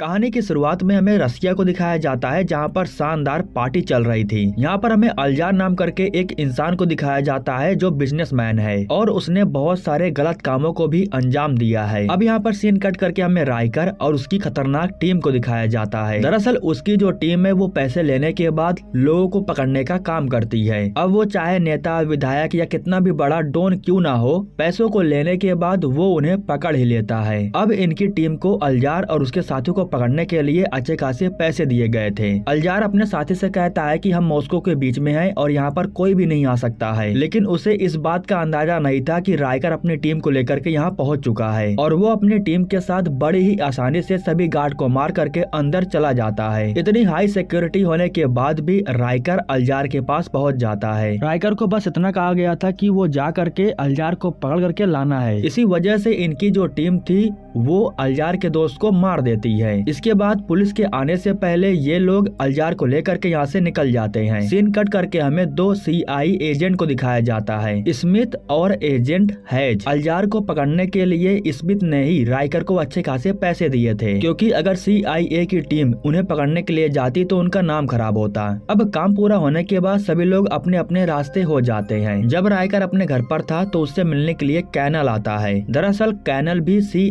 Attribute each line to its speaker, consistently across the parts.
Speaker 1: कहानी की शुरुआत में हमें रसिया को दिखाया जाता है जहाँ पर शानदार पार्टी चल रही थी यहाँ पर हमें अलजार नाम करके एक इंसान को दिखाया जाता है जो बिजनेसमैन है और उसने बहुत सारे गलत कामों को भी अंजाम दिया है अब यहाँ पर सीन कट करके हमें रायकर और उसकी खतरनाक टीम को दिखाया जाता है दरअसल उसकी जो टीम है वो पैसे लेने के बाद लोगो को पकड़ने का काम करती है अब वो चाहे नेता विधायक या कितना भी बड़ा डोन क्यूँ ना हो पैसों को लेने के बाद वो उन्हें पकड़ ही लेता है अब इनकी टीम को अलजार और उसके साथियों को पकड़ने के लिए अच्छे खासे पैसे दिए गए थे अलजार अपने साथी से कहता है कि हम मॉस्को के बीच में हैं और यहाँ पर कोई भी नहीं आ सकता है लेकिन उसे इस बात का अंदाजा नहीं था कि रायकर अपनी टीम को लेकर के यहाँ पहुँच चुका है और वो अपनी टीम के साथ बड़ी ही आसानी से सभी गार्ड को मार करके अंदर चला जाता है इतनी हाई सिक्योरिटी होने के बाद भी रायकर अलजार के पास पहुँच जाता है रायकर को बस इतना कहा गया था की वो जा करके अलजार को पकड़ करके लाना है इसी वजह से इनकी जो टीम थी वो अलजार के दोस्त को मार देती है हैं इसके बाद पुलिस के आने से पहले ये लोग अलजार को लेकर के यहाँ से निकल जाते हैं सीन कट करके हमें दो सीआई एजेंट को दिखाया जाता है स्मिथ और एजेंट हैज अलजार को पकड़ने के लिए स्मिथ ने ही रायकर को अच्छे खासे पैसे दिए थे क्यूँकी अगर सी की टीम उन्हें पकड़ने के लिए जाती तो उनका नाम खराब होता अब काम पूरा होने के बाद सभी लोग अपने अपने रास्ते हो जाते हैं जब रायकर अपने घर पर था तो उससे मिलने के लिए कैनल आता है दरअसल कैनल भी सी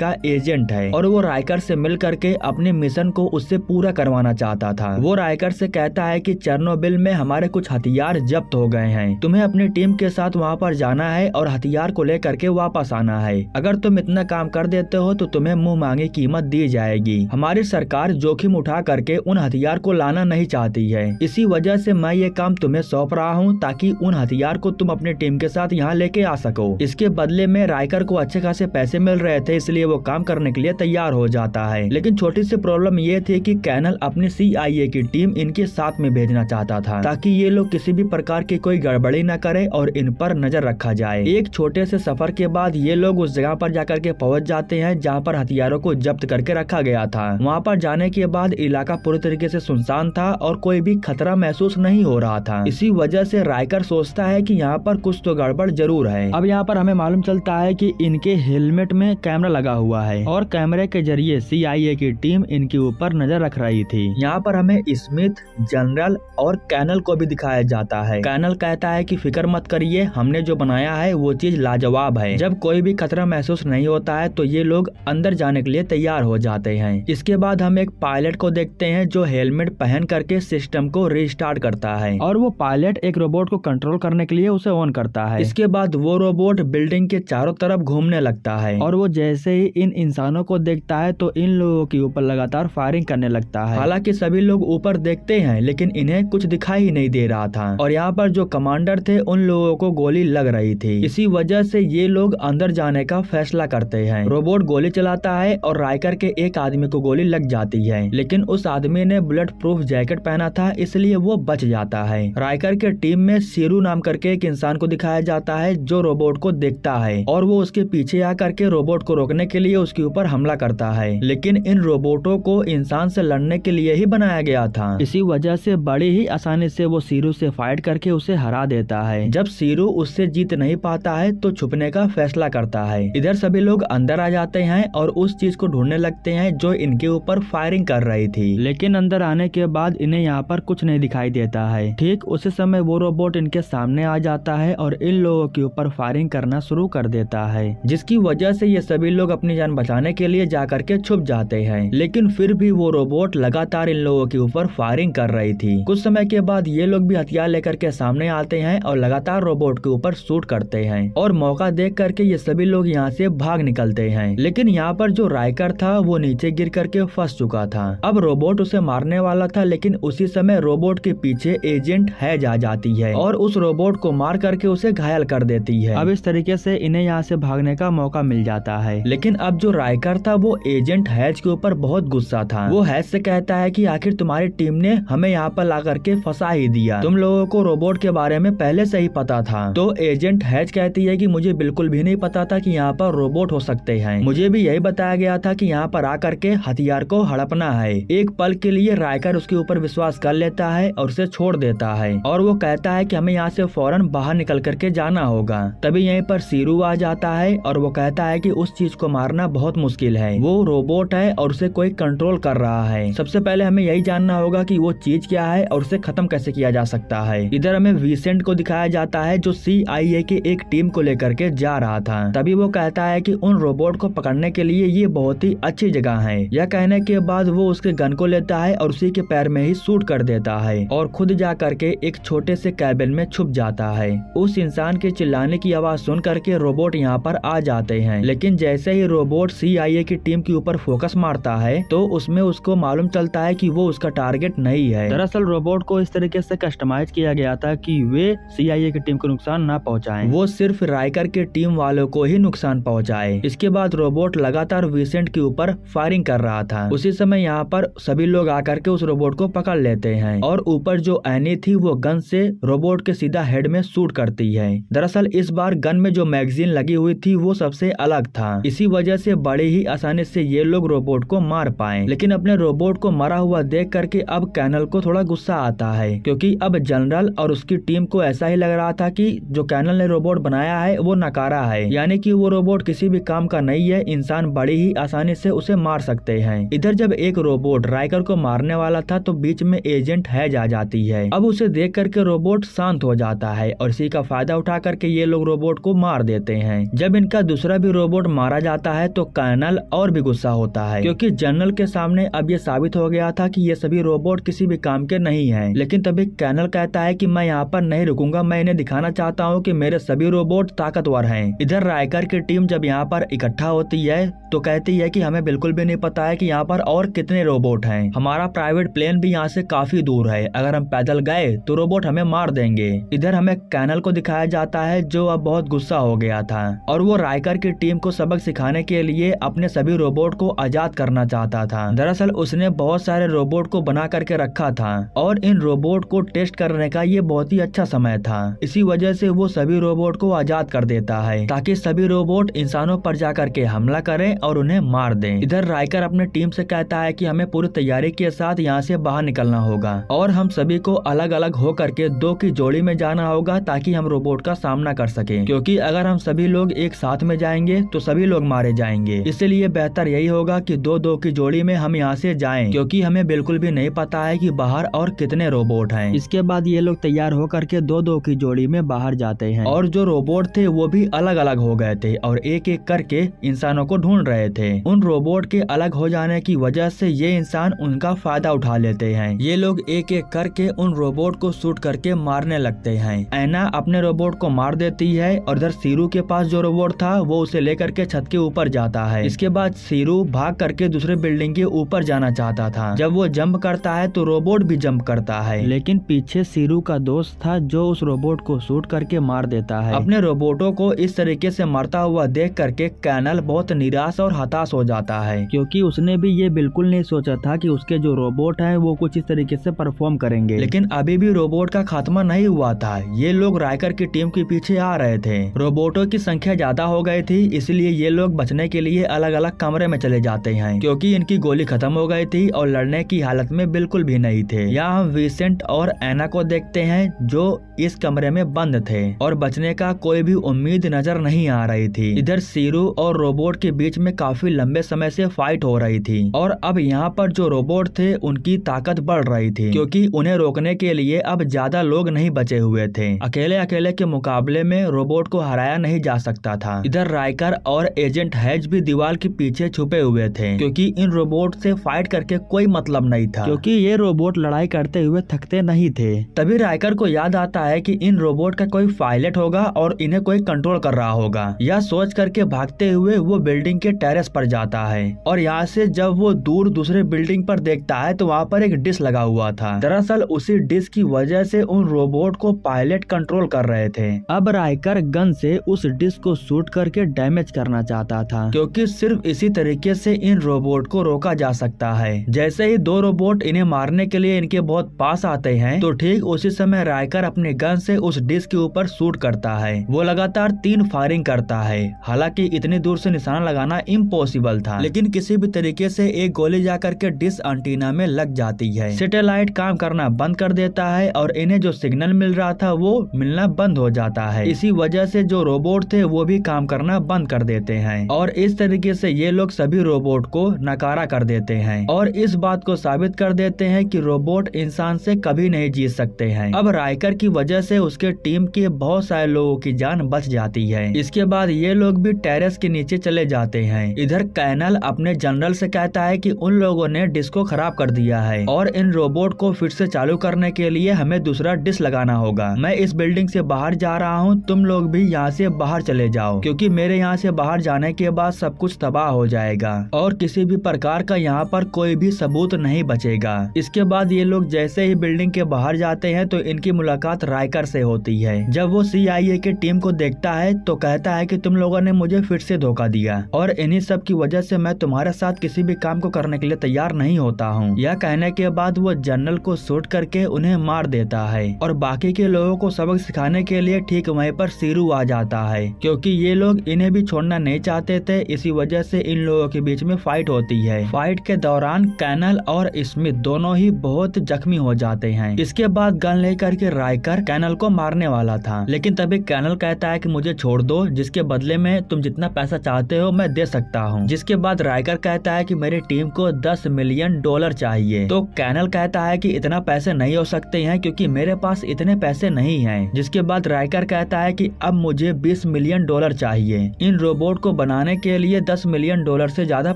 Speaker 1: का एजेंट है और वो रायकर से मिल करके अपने मिशन को उससे पूरा करवाना चाहता था वो रायकर से कहता है कि चरनोबिल में हमारे कुछ हथियार जब्त हो गए हैं तुम्हें अपनी टीम के साथ वहाँ पर जाना है और हथियार को लेकर के वापस आना है अगर तुम इतना काम कर देते हो तो तुम्हें मुँह मांगी कीमत दी जाएगी हमारी सरकार जोखिम उठा करके उन हथियार को लाना नहीं चाहती है इसी वजह ऐसी मैं ये काम तुम्हें सौंप रहा हूँ ताकि उन हथियार को तुम अपनी टीम के साथ यहाँ लेके आ सको इसके बदले में रायकर को अच्छे खासे पैसे मिल रहे थे इसलिए वो काम करने के लिए तैयार हो जाता है गई लेकिन छोटी सी प्रॉब्लम ये थी कि कैनल अपनी ए की टीम इनके साथ में भेजना चाहता था ताकि ये लोग किसी भी प्रकार की कोई गड़बड़ी न करे और इन पर नजर रखा जाए एक छोटे से सफर के बाद ये लोग उस जगह पर जाकर के पहुंच जाते हैं जहाँ पर हथियारों को जब्त करके रखा गया था वहाँ पर जाने के बाद इलाका पूरी तरीके से सुनसान था और कोई भी खतरा महसूस नहीं हो रहा था इसी वजह से रायकर सोचता है कि यहाँ पर कुछ तो गड़बड़ जरूर है अब यहाँ पर हमें मालूम चलता है कि इनके हेलमेट में कैमरा लगा हुआ है और कैमरे के जरिए सी एनआईए की टीम इनके ऊपर नजर रख रही थी यहाँ पर हमें स्मिथ जनरल और कैनल को भी दिखाया जाता है कैनल कहता है कि फिक्र मत करिए हमने जो बनाया है वो चीज लाजवाब है जब कोई भी खतरा महसूस नहीं होता है तो ये लोग अंदर जाने के लिए तैयार हो जाते हैं इसके बाद हम एक पायलट को देखते हैं जो हेलमेट पहन करके सिस्टम को रिस्टार्ट करता है और वो पायलट एक रोबोट को कंट्रोल करने के लिए उसे ऑन करता है इसके बाद वो रोबोट बिल्डिंग के चारों तरफ घूमने लगता है और वो जैसे ही इन इंसानों को देखता है तो इन लोग लोगों के ऊपर लगातार फायरिंग करने लगता है हालांकि सभी लोग ऊपर देखते हैं लेकिन इन्हें कुछ दिखाई ही नहीं दे रहा था और यहाँ पर जो कमांडर थे उन लोगों को गोली लग रही थी इसी वजह से ये लोग अंदर जाने का फैसला करते हैं रोबोट गोली चलाता है और रायकर के एक आदमी को गोली लग जाती है लेकिन उस आदमी ने बुलेट प्रूफ जैकेट पहना था इसलिए वो बच जाता है रायकर के टीम में सीरू नाम करके एक इंसान को दिखाया जाता है जो रोबोट को देखता है और वो उसके पीछे आकर के रोबोट को रोकने के लिए उसके ऊपर हमला करता है लेकिन लेकिन इन रोबोटों को इंसान से लड़ने के लिए ही बनाया गया था इसी वजह से बड़ी ही आसानी से वो सीरू से फाइट करके उसे हरा देता है जब सीरू उससे जीत नहीं पाता है तो छुपने का फैसला करता है इधर सभी लोग अंदर आ जाते हैं और उस चीज को ढूंढने लगते हैं जो इनके ऊपर फायरिंग कर रही थी लेकिन अंदर आने के बाद इन्हें यहाँ पर कुछ नहीं दिखाई देता है ठीक उसी समय वो रोबोट इनके सामने आ जाता है और इन लोगों के ऊपर फायरिंग करना शुरू कर देता है जिसकी वजह से ये सभी लोग अपनी जान बचाने के लिए जा करके छुप जा चाहते हैं लेकिन फिर भी वो रोबोट लगातार इन लोगों के ऊपर फायरिंग कर रही थी कुछ समय के बाद ये लोग भी हथियार लेकर के सामने आते हैं और लगातार रोबोट के ऊपर शूट करते हैं और मौका देख करके ये सभी लोग यहाँ से भाग निकलते हैं लेकिन यहाँ पर जो राइकर था वो नीचे गिर करके फंस चुका था अब रोबोट उसे मारने वाला था लेकिन उसी समय रोबोट के पीछे एजेंट है जा जाती है और उस रोबोट को मार करके उसे घायल कर देती है अब इस तरीके से इन्हें यहाँ से भागने का मौका मिल जाता है लेकिन अब जो राइकर था वो एजेंट है हैज के ऊपर बहुत गुस्सा था वो हैज से कहता है कि आखिर तुम्हारी टीम ने हमें यहाँ पर ला करके फंसा ही दिया तुम लोगों को रोबोट के बारे में पहले से ही पता था तो एजेंट हैज कहती है कि मुझे बिल्कुल भी नहीं पता था कि यहाँ पर रोबोट हो सकते हैं मुझे भी यही बताया गया था कि यहाँ पर आकर के हथियार को हड़पना है एक पल के लिए रायकर उसके ऊपर विश्वास कर लेता है और उसे छोड़ देता है और वो कहता है कि हमें यहाँ से फौरन बाहर निकल करके जाना होगा तभी यहीं पर सीरू आ जाता है और वो कहता है कि उस चीज को मारना बहुत मुश्किल है वो रोबोट है और उसे कोई कंट्रोल कर रहा है सबसे पहले हमें यही जानना होगा कि वो चीज क्या है और उसे खत्म कैसे किया जा सकता है इधर हमें विसेंट को दिखाया जाता है जो सी के एक टीम को लेकर के जा रहा था तभी वो कहता है की उन रोबोट को पकड़ने के लिए ये बहुत ही अच्छी जगह है यह कहने के बाद वो उसके गन को लेता है और उसी के पैर में ही शूट कर देता है और खुद जा करके एक छोटे से कैबिन में छुप जाता है उस इंसान के चिल्लाने की आवाज सुन करके रोबोट यहाँ पर आ जाते हैं लेकिन जैसे ही रोबोट सी की टीम के ऊपर फोकस फोकस मारता है तो उसमें उसको मालूम चलता है कि वो उसका टारगेट नहीं है दरअसल रोबोट को इस तरीके से कस्टमाइज किया गया था कि वे सीआईए की टीम को नुकसान न पहुंचाए वो सिर्फ रायकर के टीम वालों को ही नुकसान पहुंचाए इसके बाद रोबोट लगातार विसेंट के ऊपर फायरिंग कर रहा था उसी समय यहाँ पर सभी लोग आकर के उस रोबोट को पकड़ लेते हैं और ऊपर जो एनी थी वो गन से रोबोट के सीधा हेड में शूट करती है दरअसल इस बार गन में जो मैगजीन लगी हुई थी वो सबसे अलग था इसी वजह से बड़े ही आसानी से ये लोग रोबोट को मार पाए लेकिन अपने रोबोट को मरा हुआ देख करके अब कैनल को थोड़ा गुस्सा आता है क्योंकि अब जनरल और उसकी टीम को ऐसा ही लग रहा था कि जो कैनल ने रोबोट बनाया है वो नकारा है यानी कि वो रोबोट किसी भी काम का नहीं है इंसान बड़ी ही आसानी से उसे मार सकते हैं इधर जब एक रोबोट राइकर को मारने वाला था तो बीच में एजेंट है जा जाती है अब उसे देख करके रोबोट शांत हो जाता है और इसी का फायदा उठा करके ये लोग रोबोट को मार देते हैं जब इनका दूसरा भी रोबोट मारा जाता है तो कर्नल और भी गुस्सा होता है रहा है क्योंकि जनरल के सामने अब ये साबित हो गया था कि ये सभी रोबोट किसी भी काम के नहीं है लेकिन तभी कैनल कहता है की मैं यहाँ पर नहीं रुकूंगा मैं इन्हें दिखाना चाहता हूँ की मेरे सभी रोबोट ताकतवर है इधर रायकर की टीम जब यहाँ पर इकट्ठा होती है तो कहती है की हमें बिल्कुल भी नहीं पता है की यहाँ पर और कितने रोबोट है हमारा प्राइवेट प्लेन भी यहाँ से काफी दूर है अगर हम पैदल गए तो रोबोट हमें मार देंगे इधर हमें कैनल को दिखाया जाता है जो अब बहुत गुस्सा हो गया था और वो रायकर की टीम को सबक सिखाने के लिए अपने सभी रोबोट को अजय इजाद करना चाहता था दरअसल उसने बहुत सारे रोबोट को बना करके रखा था और इन रोबोट को टेस्ट करने का ये बहुत ही अच्छा समय था इसी वजह से वो सभी रोबोट को आजाद कर देता है ताकि सभी रोबोट इंसानों पर जा करके हमला करें और उन्हें मार दें इधर रायकर अपने टीम से कहता है कि हमें पूरी तैयारी के साथ यहाँ से बाहर निकलना होगा और हम सभी को अलग अलग होकर के दो की जोड़ी में जाना होगा ताकि हम रोबोट का सामना कर सके क्यूँकी अगर हम सभी लोग एक साथ में जाएंगे तो सभी लोग मारे जाएंगे इसलिए बेहतर यही होगा कि दो दो की जोड़ी में हम यहाँ से जाएं क्योंकि हमें बिल्कुल भी नहीं पता है कि बाहर और कितने रोबोट हैं इसके बाद ये लोग तैयार होकर के दो दो की जोड़ी में बाहर जाते हैं और जो रोबोट थे वो भी अलग अलग हो गए थे और एक एक करके इंसानों को ढूंढ रहे थे उन रोबोट के अलग हो जाने की वजह से ये इंसान उनका फायदा उठा लेते हैं ये लोग एक एक करके उन रोबोट को शूट करके मारने लगते हैं ऐना अपने रोबोट को मार देती है और इधर सीरू के पास जो रोबोट था वो उसे लेकर के छत के ऊपर जाता है इसके बाद सीरू भाग भाग करके दूसरे बिल्डिंग के ऊपर जाना चाहता था जब वो जंप करता है तो रोबोट भी जंप करता है लेकिन पीछे सीरू का दोस्त था जो उस रोबोट को शूट करके मार देता है अपने रोबोटो को इस तरीके से मरता हुआ देख करके कैनल बहुत निराश और हताश हो जाता है क्योंकि उसने भी ये बिल्कुल नहीं सोचा था कि उसके जो रोबोट हैं वो कुछ इस तरीके से परफॉर्म करेंगे लेकिन अभी भी रोबोट का खात्मा नहीं हुआ था ये लोग रायकर की टीम के पीछे आ रहे थे रोबोटो की संख्या ज्यादा हो गई थी इसलिए ये लोग बचने के लिए अलग अलग कमरे में चले जाते आते हैं क्योंकि इनकी गोली खत्म हो गई थी और लड़ने की हालत में बिल्कुल भी नहीं थे यहाँ हम विसेंट और एना को देखते हैं जो इस कमरे में बंद थे और बचने का कोई भी उम्मीद नजर नहीं आ रही थी इधर सीरू और रोबोट के बीच में काफी लंबे समय से फाइट हो रही थी और अब यहाँ पर जो रोबोट थे उनकी ताकत बढ़ रही थी क्योंकि उन्हें रोकने के लिए अब ज्यादा लोग नहीं बचे हुए थे अकेले अकेले के मुकाबले में रोबोट को हराया नहीं जा सकता था इधर रायकर और एजेंट हैज भी दीवार के पीछे छुपे हुए जरूरत थे क्योंकि इन रोबोट से फाइट करके कोई मतलब नहीं था क्योंकि ये रोबोट लड़ाई करते हुए थकते नहीं थे तभी रायकर को याद आता है कि इन रोबोट का कोई पायलट होगा और इन्हें कोई कंट्रोल कर रहा होगा यह सोच करके भागते हुए वो बिल्डिंग के टेरेस पर जाता है और यहाँ से जब वो दूर दूसरे बिल्डिंग पर देखता है तो वहाँ पर एक डिश लगा हुआ था दरअसल उसी डिश की वजह से उन रोबोट को पायलट कंट्रोल कर रहे थे अब रायकर गन से उस डिश को शूट करके डैमेज करना चाहता था क्योंकि सिर्फ इसी तरीके से इन रोबोट को रोका जा सकता है जैसे ही दो रोबोट इन्हें मारने के लिए इनके बहुत पास आते हैं तो ठीक उसी समय रायकर अपने गन से उस डिस्क के ऊपर शूट करता है वो लगातार तीन फायरिंग करता है हालांकि इतनी दूर से निशाना लगाना इम्पोसिबल था लेकिन किसी भी तरीके से एक गोली जाकर के डिस्क एंटीना में लग जाती है सेटेलाइट काम करना बंद कर देता है और इन्हें जो सिग्नल मिल रहा था वो मिलना बंद हो जाता है इसी वजह से जो रोबोट थे वो भी काम करना बंद कर देते हैं और इस तरीके से ये लोग सभी रोबोट रोबोट को नकारा कर देते हैं और इस बात को साबित कर देते हैं कि रोबोट इंसान से कभी नहीं जीत सकते हैं अब राइकर की वजह से उसके टीम के बहुत सारे लोगों की जान बच जाती है इसके बाद ये लोग भी टेरेस के नीचे चले जाते हैं इधर कैनल अपने जनरल से कहता है कि उन लोगों ने डिस्को खराब कर दिया है और इन रोबोट को फिर से चालू करने के लिए हमें दूसरा डिस्क लगाना होगा मैं इस बिल्डिंग से बाहर जा रहा हूँ तुम लोग भी यहाँ से बाहर चले जाओ क्योंकि मेरे यहाँ से बाहर जाने के बाद सब कुछ तबाह हो जाएगा और किसी भी प्रकार का यहाँ पर कोई भी सबूत नहीं बचेगा इसके बाद ये लोग जैसे ही बिल्डिंग के बाहर जाते हैं तो इनकी मुलाकात रायकर से होती है जब वो ए की टीम को देखता है तो कहता है की तुम लोगों ने मुझे फिर से धोखा दिया और इन्हीं सब की वजह से मैं तुम्हारे साथ किसी भी काम को करने के लिए तैयार नहीं होता हूँ यह कहने के बाद वो जनरल को शूट करके उन्हें मार देता है और बाकी के लोगों को सबक सिखाने के लिए ठीक वहीं पर सिरू आ जाता है क्योंकि ये लोग इन्हें भी छोड़ना नहीं चाहते थे इसी वजह से इन लोगों के बीच में फाइट होती है फाइट के दौरान कैनल और स्मिथ दोनों ही बहुत जख्मी हो जाते हैं इसके बाद गन लेकर के रायकर कैनल को मारने वाला था लेकिन तभी कैनल कहता है की मुझे छोड़ दो जिसके बदले में तुम जितना पैसा चाहते हो मैं दे सकता हूँ जिसके बाद रायकर कहता है की मेरी टीम को दस मिलियन डॉलर चाहिए तो कैनल कहता है की इतना पैसे नहीं हो सकते हैं क्यूँकी मेरे पास इतने पैसे नहीं है जिसके बाद रायकर कहता है की अब मुझे बीस मिलियन डॉलर चाहिए इन रोबोट को बनाने के लिए दस मिलियन डॉलर से ज्यादा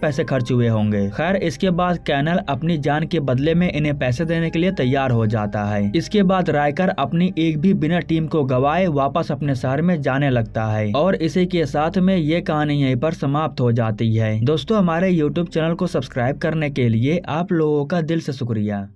Speaker 1: पैसे खर्च हुए होंगे खैर इसके बाद कैनल अपनी जान के बदले में इन्हें पैसे देने के लिए तैयार हो जाता है इसके बाद रायकर अपनी एक भी बिना टीम को गवाए वापस अपने शहर में जाने लगता है और इसी के साथ में ये कहानी यही पर समाप्त हो जाती है दोस्तों हमारे यूट्यूब चैनल को सब्सक्राइब करने के लिए आप लोगों का दिल से शुक्रिया